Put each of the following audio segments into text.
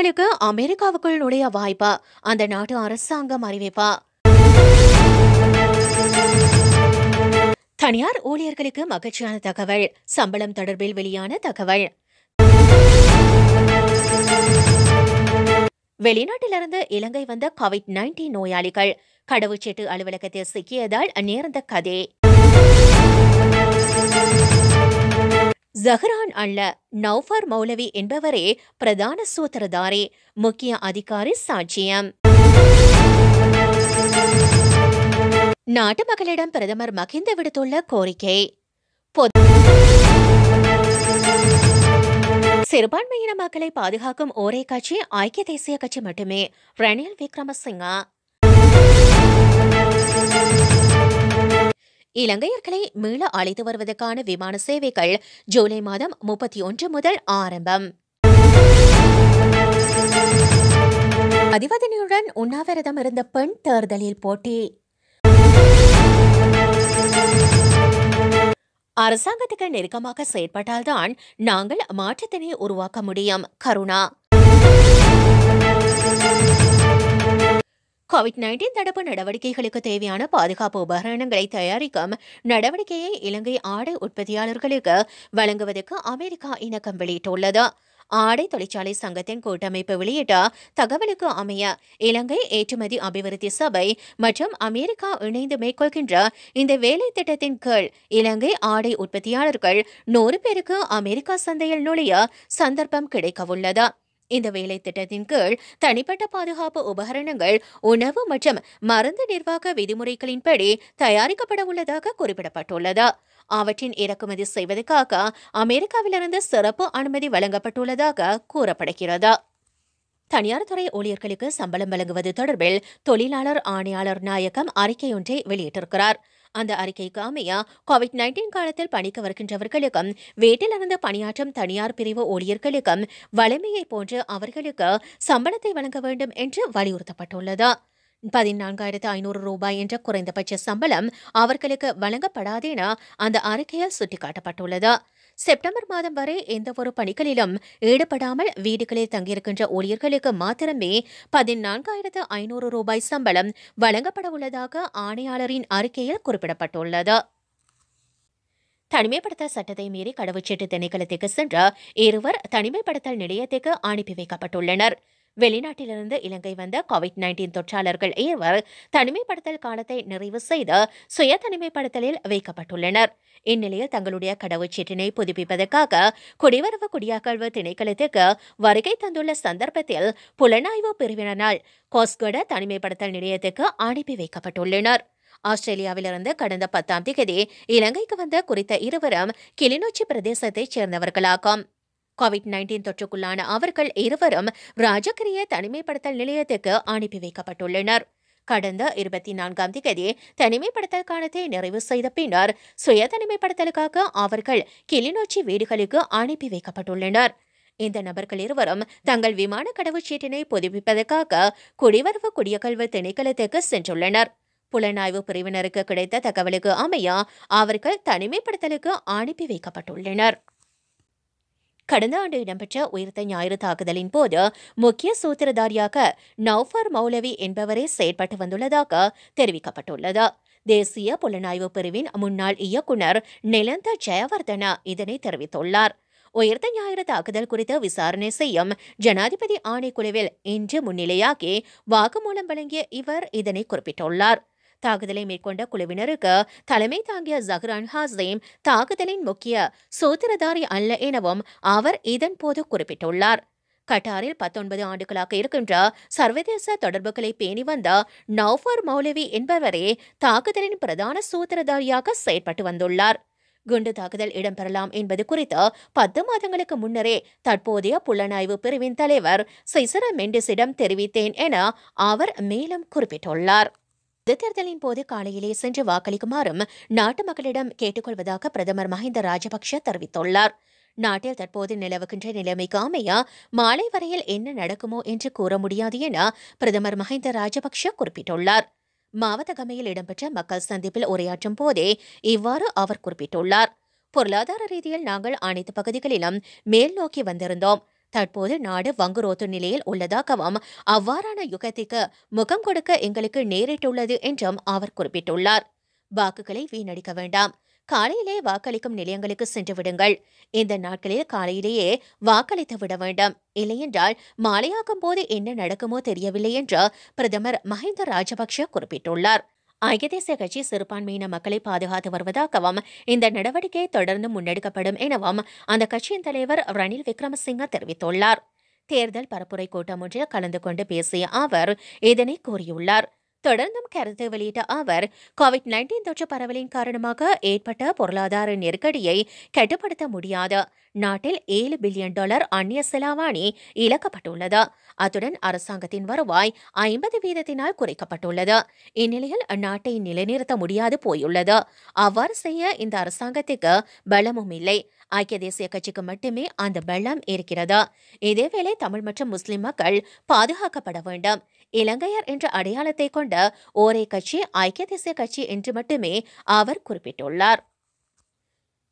இவர்களுக்கு அமெரிக்காவுக்குள் நுழைய வாய்ப்பா அந்த நாட்டு அரசாங்கம் அறிவிப்பா தனியார் ஊழியர்களுக்கு மகிழ்ச்சியான தகவல் சம்பளம் தொடர்பில் வெளியான தகவல் வெளிநாட்டிலிருந்து இலங்கை வந்த கோவிட் நைன்டீன் நோயாளிகள் கடவுச்சீட்டு அலுவலகத்தில் சிக்கியதால் நேர்ந்த கதை ஜஹ்ரான் அல்ல நௌஃபர் மௌலவி என்பவரே பிரதான சூத்திரதாரி முக்கிய அதிகாரி சாட்சியம் நாட்டு மக்களிடம் பிரதமர் மகிந்த விடுத்துள்ள கோரிக்கை சிறுபான்மையின மக்களை பாதுகாக்கும் ஒரே கட்சி ஐக்கிய தேசிய கட்சி மட்டுமே ரணில் விக்ரமசிங்கா இலங்கையர்களை மீள அழைத்து வருவதற்கான விமான சேவைகள் ஜூலை மாதம் முப்பத்தி ஒன்று முதல் ஆரம்பம் அதிபதினியுடன் உண்ணாவிரதம் இருந்த பெண் தேர்தலில் போட்டி அரசாங்கத்துக்கு நெருக்கமாக செயற்பட்டால்தான் நாங்கள் மாற்றத்தினை உருவாக்க முடியும் கருணா கோவிட் நைன்டீன் தடுப்பு நடவடிக்கைகளுக்கு தேவையான பாதுகாப்பு உபகரணங்களை தயாரிக்கும் நடவடிக்கையை இலங்கை ஆடை உற்பத்தியாளர்களுக்கு வழங்குவதற்கு அமெரிக்கா இணக்கம் வெளியிட்டுள்ளது ஆடை தொழிற்சாலை சங்கத்தின் கூட்டமைப்பு வெளியிட்ட தகவலுக்கு அமைய இலங்கை ஏற்றுமதி அபிவிருத்தி சபை மற்றும் அமெரிக்கா இணைந்து மேற்கொள்கின்ற இந்த வேலை திட்டத்தின் கீழ் இலங்கை ஆடை உற்பத்தியாளர்கள் நூறு பேருக்கு அமெரிக்கா சந்தையில் நுழைய சந்தர்ப்பம் கிடைக்கவுள்ளது இந்த வேலை திட்டத்தின் கீழ் தனிப்பட்ட பாதுகாப்பு உபகரணங்கள் உணவு மற்றும் மருந்து நிர்வாக விதிமுறைகளின்படி தயாரிக்கப்பட உள்ளதாக குறிப்பிடப்பட்டுள்ளது அவற்றின் இறக்குமதி செய்வதற்காக அமெரிக்காவிலிருந்து சிறப்பு அனுமதி வழங்கப்பட்டுள்ளதாக கூறப்படுகிறது தனியார் துறை ஊழியர்களுக்கு சம்பளம் வழங்குவது தொடர்பில் தொழிலாளர் ஆணையாளர் நாயகம் அறிக்கையொன்றை வெளியிட்டிருக்கிறார் அந்த அறிக்கை காமையா கோவிட் நைன்டீன் காலத்தில் பணிக்கு வருகின்றவர்களுக்கும் வீட்டிலிருந்து பணியாற்றும் தனியார் பிரிவு ஊழியர்களுக்கும் வலிமையை போன்று அவர்களுக்கு சம்பளத்தை வழங்க வேண்டும் என்று வலியுறுத்தப்பட்டுள்ளது பதினான்காயிரத்து ஐநூறு ரூபாய் என்ற குறைந்தபட்ச சம்பளம் அவர்களுக்கு வழங்கப்படாதேன அந்த அறிக்கையில் சுட்டிக்காட்டப்பட்டுள்ளது செப்டம்பர் மாதம் வரை எந்தவொரு பணிகளிலும் ஈடுபடாமல் வீடுகளில் தங்கியிருக்கின்ற ஊழியர்களுக்கு மாத்திரமே பதினான்காயிரத்து ஐநூறு ரூபாய் சம்பளம் வழங்கப்பட உள்ளதாக ஆணையாளரின் அறிக்கையில் குறிப்பிடப்பட்டுள்ளது தனிமைப்படுத்த சட்டத்தை மீறி கடவுச்சீட்டு திணைக்களத்துக்கு சென்ற இருவர் தனிமைப்படுத்தல் நிலையத்துக்கு அனுப்பி வைக்கப்பட்டுள்ளனர் வெளிநாட்டிலிருந்து இலங்கை வந்த கோவிட் நைன்டீன் தொற்றாளர்கள் இருவர் தனிமைப்படுத்தல் காலத்தை நிறைவு செய்து சுய தனிமைப்படுத்தலில் வைக்கப்பட்டுள்ளனர் இந்நிலையில் தங்களுடைய கடவுச்சீட்டினை புதுப்பிப்பதற்காக குடிவரவு குடியாக்கல்வு திணைக்களத்துக்கு வருகை தந்துள்ள சந்தர்ப்பத்தில் புலனாய்வு பிரிவினரால் கோஸ்கட தனிமைப்படுத்தல் நிலையத்துக்கு அனுப்பி வைக்கப்பட்டுள்ளனர் ஆஸ்திரேலியாவிலிருந்து கடந்த பத்தாம் தேதி இலங்கைக்கு வந்த குறித்த இருவரும் கிளிநொச்சி பிரதேசத்தைச் சேர்ந்தவர்களாகும் கோவிட் நைன்டீன் தொற்றுக்குள்ளான அவர்கள் இருவரும் ராஜகிரிய தனிமைப்படுத்தல் நிலையத்துக்கு அனுப்பி வைக்கப்பட்டுள்ளனர் கடந்த இருபத்தி நான்காம் தேதி தனிமைப்படுத்தல் காலத்தை நிறைவு செய்த பின்னர் சுய தனிமைப்படுத்தலுக்காக அவர்கள் கிளிநொச்சி வீடுகளுக்கு அனுப்பி வைக்கப்பட்டுள்ளனர் இந்த நபர்கள் இருவரும் தங்கள் விமான கடவுச்சீட்டினை புதுப்பிப்பதற்காக குடிவரவு குடியகல்வு திணைக்களத்துக்கு சென்றுள்ளனர் புலனாய்வு பிரிவினருக்கு கிடைத்த தகவலுக்கு அமைய அவர்கள் தனிமைப்படுத்தலுக்கு அனுப்பி வைக்கப்பட்டுள்ளனர் கடந்த ஆண்டு இடம்பெற்ற உயிர்த்த ஞாயிறு தாக்குதலின் போது முக்கிய சூத்திரதாரியாக நௌஃபர் மௌலவி என்பவரே செயற்பட்டு வந்துள்ளதாக தெரிவிக்கப்பட்டுள்ளது தேசிய புலனாய்வு பிரிவின் முன்னாள் இயக்குநர் நிலந்த ஜெயவர்தனா இதனை தெரிவித்துள்ளார் உயர்த்த ஞாயிறு தாக்குதல் குறித்து விசாரணை செய்யும் ஜனாதிபதி ஆணைக்குழுவில் இன்று முன்னிலையாகி வாக்குமூலம் வழங்கிய இவர் இதனை குறிப்பிட்டுள்ளார் தாக்குதலை மேற்கொண்ட குழுவினருக்கு தலைமை தாங்கிய ஜஹ்ரான் ஹாசிம் தாக்குதலின் முக்கிய சூத்திரதாரி அல்ல எனவும் அவர் இதன்போது குறிப்பிட்டுள்ளார் கட்டாரில் பத்தொன்பது ஆண்டுகளாக இருக்கின்ற சர்வதேச தொடர்புகளை பேணி வந்த நௌஃபர் மௌலவி என்பவரே தாக்குதலின் பிரதான சூத்திரதாரியாக செயற்பட்டு வந்துள்ளார் குண்டு தாக்குதல் இடம்பெறலாம் என்பது குறித்து பத்து மாதங்களுக்கு முன்னரே தற்போதைய புலனாய்வு பிரிவின் தலைவர் சிசர மெண்டிஸிடம் தெரிவித்தேன் என அவர் மேலும் குறிப்பிட்டுள்ளார் இந்த தேர்தலின் போது காலையிலே சென்று வாக்களிக்குமாறும் நாட்டு மக்களிடம் கேட்டுக்கொள்வதாக பிரதமர் மஹிந்த ராஜபக்ஷ தெரிவித்துள்ளார் நாட்டில் தற்போது நிலவுகின்ற நிலைமைக்கு அமைய மாலை வரையில் என்ன நடக்குமோ என்று கூற முடியாது என பிரதமர் மஹிந்த ராஜபக்ஷ குறிப்பிட்டுள்ளார் மாவட்ட கமையில் இடம்பெற்ற மக்கள் சந்திப்பில் உரையாற்றும் போதே இவ்வாறு அவர் குறிப்பிட்டுள்ளார் பொருளாதார ரீதியில் நாங்கள் அனைத்து பகுதிகளிலும் மேல் நோக்கி வந்திருந்தோம் தற்போது நாடு வங்குரோத்து நிலையில் உள்ளதாகவும் அவ்வாறான யுகத்திற்கு முகம் கொடுக்க எங்களுக்கு நேரிட்டுள்ளது என்றும் அவர் குறிப்பிட்டுள்ளார் வாக்குகளை வீணடிக்க வேண்டாம் காலையிலே வாக்களிக்கும் நிலையங்களுக்கு சென்று விடுங்கள் இந்த நாட்களில் காலையிலேயே வாக்களித்து விட வேண்டும் இல்லையென்றால் மாலையாகும் போது என்ன நடக்குமோ தெரியவில்லை என்று பிரதமர் மஹிந்த ராஜபக்ஷ குறிப்பிட்டுள்ளார் ஐக்கிய கட்சி சிறுபான்மையின மக்களை பாதுகாத்து வருவதாகவும் இந்த நடவடிக்கை தொடர்ந்து முன்னெடுக்கப்படும் எனவும் அந்த கட்சியின் தலைவர் ரணில் விக்ரமசிங்க தெரிவித்துள்ளார் தேர்தல் பரப்புரை கூட்டம் ஒன்றில் கலந்து கொண்டு பேசிய அவர் இதனை கூறியுள்ளார் தொடர்ந்தும் கருத்து வெளியிட்ட அவர் கோவிட் நைன்டீன் தொற்று பரவலின் காரணமாக ஏற்பட்ட பொருளாதார நெருக்கடியை கட்டுப்படுத்த முடியாது நாட்டில் ஏழு பில்லியன் டாலர் அந்நிய செலாவணி இழக்கப்பட்டுள்ளது அத்துடன் அரசாங்கத்தின் வருவாய் ஐம்பது வீதத்தினால் குறைக்கப்பட்டுள்ளது இந்நிலையில் அந்நாட்டை நிலைநிறுத்த முடியாது போயுள்ளது அவ்வாறு செய்ய இந்த அரசாங்கத்துக்கு பலமும் இல்லை ஐக்கிய தேசிய கட்சிக்கு மட்டுமே அந்த பலம் இருக்கிறது இதேவேளை தமிழ் மற்றும் முஸ்லிம் மக்கள் பாதுகாக்கப்பட வேண்டும் இலங்கையர் என்ற அடையாளத்தை கொண்ட ஒரே கட்சி ஐக்கிய தேசிய கட்சி என்று மட்டுமே அவர் குறிப்பிட்டுள்ளார்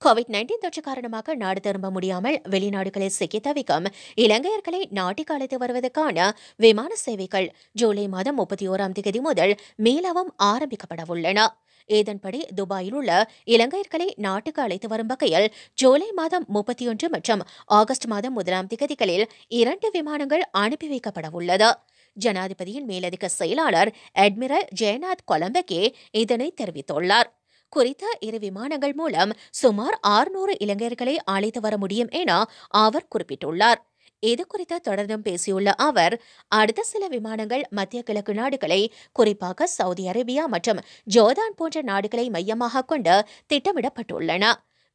கோவிட் நைன்டீன் தொற்று காரணமாக நாடு திரும்ப முடியாமல் வெளிநாடுகளில் சிக்கி தவிக்கும் இலங்கையர்களை நாட்டுக்கு அழைத்து வருவதற்கான விமான சேவைகள் ஜூலை மாதம் முப்பத்தி ஓராம் தேதி முதல் மீளவும் ஆரம்பிக்கப்பட உள்ளன இதன்படி துபாயில் உள்ள இலங்கையர்களை நாட்டுக்கு அழைத்து வரும் வகையில் ஜூலை மாதம் முப்பத்தி ஒன்று மற்றும் ஆகஸ்ட் மாதம் முதலாம் திகதிகளில் இரண்டு விமானங்கள் அனுப்பி வைக்கப்பட உள்ளது ஜனாதிபதியின் மேலதிக செயலாளர் அட்மிரல் ஜெயநாத் கொலம்பகே இதனை தெரிவித்துள்ளார் குறித்த இரு விமானங்கள் மூலம் சுமார் ஆறுநூறு இளைஞர்களை அழைத்து வர முடியும் என அவர் குறிப்பிட்டுள்ளார் இது தொடர்ந்தும் பேசியுள்ள அவர் அடுத்த சில விமானங்கள் மத்திய கிழக்கு நாடுகளை குறிப்பாக சவுதி அரேபியா மற்றும் ஜோர்தான் போன்ற நாடுகளை மையமாக கொண்டு திட்டமிடப்பட்டுள்ளன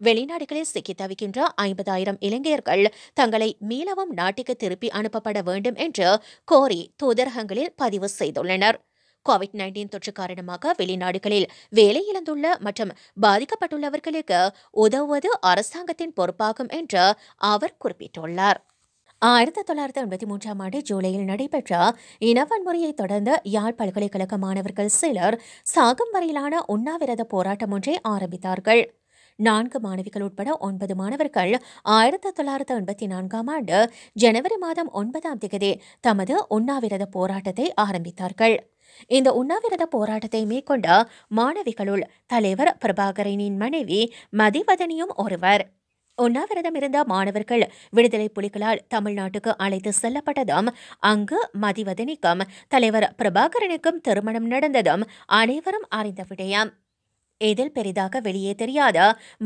வெளிநாடுகளில் சிக்கி தவிக்கின்ற ஐம்பதாயிரம் இளைஞர்கள் தங்களை மீளவும் நாட்டுக்கு திருப்பி அனுப்பப்பட வேண்டும் என்று கோரி தூதரகங்களில் பதிவு செய்துள்ளனர் கோவிட் நைன்டீன் தொற்று காரணமாக வெளிநாடுகளில் வேலை இழந்துள்ள மற்றும் பாதிக்கப்பட்டுள்ளவர்களுக்கு உதவுவது அரசாங்கத்தின் பொறுப்பாகும் என்று அவர் குறிப்பிட்டுள்ளார் ஆயிரத்தி தொள்ளாயிரத்தி எண்பத்தி மூன்றாம் ஆண்டு ஜூலையில் நடைபெற்ற இனவன்முறையை தொடர்ந்து யாழ் பல்கலைக்கழக மாணவர்கள் சிலர் சாகம் வரையிலான உண்ணாவிரத போராட்டம் ஒன்றை ஆரம்பித்தார்கள் நான்கு மாணவிகள் உட்பட ஒன்பது மாணவர்கள் ஆயிரத்தி தொள்ளாயிரத்து எண்பத்தி நான்காம் ஆண்டு ஜனவரி மாதம் ஒன்பதாம் தேதி தமது உண்ணாவிரத போராட்டத்தை ஆரம்பித்தார்கள் இந்த உண்ணாவிரத போராட்டத்தை மேற்கொண்ட மாணவிகளுள் தலைவர் பிரபாகரனின் மனைவி மதிவதனியும் ஒருவர் உண்ணாவிரதம் இருந்த மாணவர்கள் விடுதலை புலிகளால் தமிழ்நாட்டுக்கு அழைத்து செல்லப்பட்டதும் அங்கு மதிவதனிக்கும் தலைவர் பிரபாகரனுக்கும் திருமணம் நடந்ததும் அனைவரும் அறிந்த விடயம் எதில் பெரிதாக வெளியே தெரியாத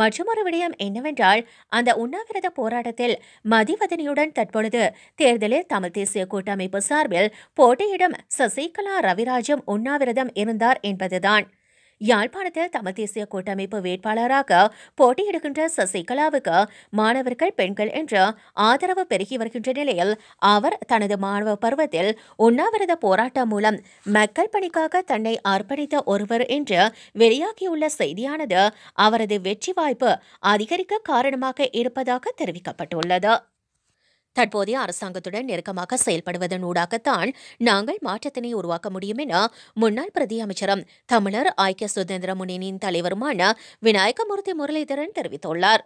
மற்றொரு விடயம் என்னவென்றால் அந்த உண்ணாவிரத போராட்டத்தில் மதிவதனியுடன் தற்பொழுது தேர்தலில் தமிழ் தேசிய கூட்டமைப்பு சார்பில் போட்டியிடும் சசிகலா ரவிராஜும் உண்ணாவிரதம் இருந்தார் என்பதுதான் யாழ்ப்பாணத்தில் தமிழ் தேசிய கூட்டமைப்பு வேட்பாளராக போட்டியிடுகின்ற சசிகலாவுக்கு மாணவர்கள் பெண்கள் என்று ஆதரவு பெருகி வருகின்ற நிலையில் அவர் தனது மாணவ பருவத்தில் உண்ணாவிரத போராட்டம் மூலம் மக்கள் பணிக்காக தன்னை அர்ப்பணித்த ஒருவர் என்று வெளியாகியுள்ள செய்தியானது அவரது வெற்றி வாய்ப்பு அதிகரிக்க காரணமாக இருப்பதாக தெரிவிக்கப்பட்டுள்ளது தற்போதைய அரசாங்கத்துடன் நெருக்கமாக செயல்படுவதன் ஊடாகத்தான் நாங்கள் மாற்றத்தினை உருவாக்க முடியும் என முன்னாள் பிரதி அமைச்சரும் தமிழர் ஐக்கிய சுதந்திர முன்னணியின் தலைவருமான விநாயகமூர்த்தி முரளிதரன் தெரிவித்துள்ளார்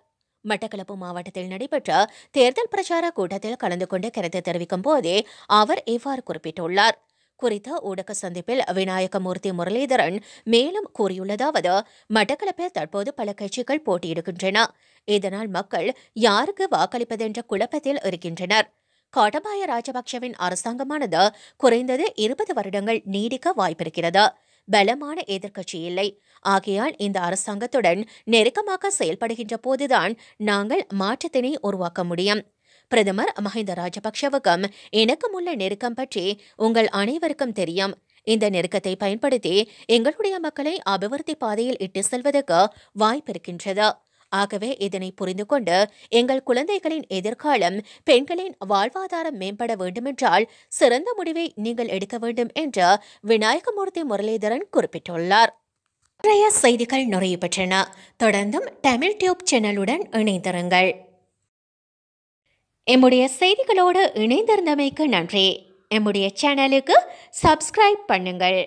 மட்டக்களப்பு மாவட்டத்தில் நடைபெற்ற தேர்தல் பிரச்சார கூட்டத்தில் கலந்து கொண்டு கருத்து தெரிவிக்கும் போதே அவர் இவ்வாறு குறிப்பிட்டுள்ளார் குறித்த ஊடக சந்திப்பில் விநாயகமூர்த்தி முரளிதரன் மேலும் கூறியுள்ளதாவது மட்டக்களப்பில் தற்போது பல கட்சிகள் போட்டியிடுகின்றன இதனால் மக்கள் யாருக்கு வாக்களிப்பதென்ற குழப்பத்தில் இருக்கின்றனர் கோட்டபாய ராஜபக்சவின் அரசாங்கமானது குறைந்தது இருபது வருடங்கள் நீடிக்க வாய்ப்பிருக்கிறது பலமான எதிர்க்கட்சி இல்லை ஆகையால் இந்த அரசாங்கத்துடன் நெருக்கமாக செயல்படுகின்ற போதுதான் நாங்கள் மாற்றத்தினை உருவாக்க முடியும் பிரதமர் மஹிந்த ராஜபக்ஷவுக்கும் எனக்கும் உள்ள நெருக்கம் பற்றி உங்கள் அனைவருக்கும் தெரியும் இந்த நெருக்கத்தை பயன்படுத்தி எங்களுடைய மக்களை அபிவிருத்தி பாதையில் இட்டு செல்வதற்கு வாய்ப்பிருக்கின்றது ஆகவே இதனை புரிந்து கொண்டு எங்கள் குழந்தைகளின் எதிர்காலம் பெண்களின் வாழ்வாதாரம் மேம்பட வேண்டுமென்றால் சிறந்த முடிவை நீங்கள் எடுக்க வேண்டும் என்று விநாயகமூர்த்தி முரளிதரன் குறிப்பிட்டுள்ளார் நிறைய செய்திகள் நுழைவு பெற்றன தொடர்ந்தும் தமிழ் டியூப் சேனலுடன் இணைந்திருங்கள் எம்முடைய செய்திகளோடு இணைந்திருந்தமைக்கு நன்றி எம்முடைய சேனலுக்கு சப்ஸ்கிரைப் பண்ணுங்கள்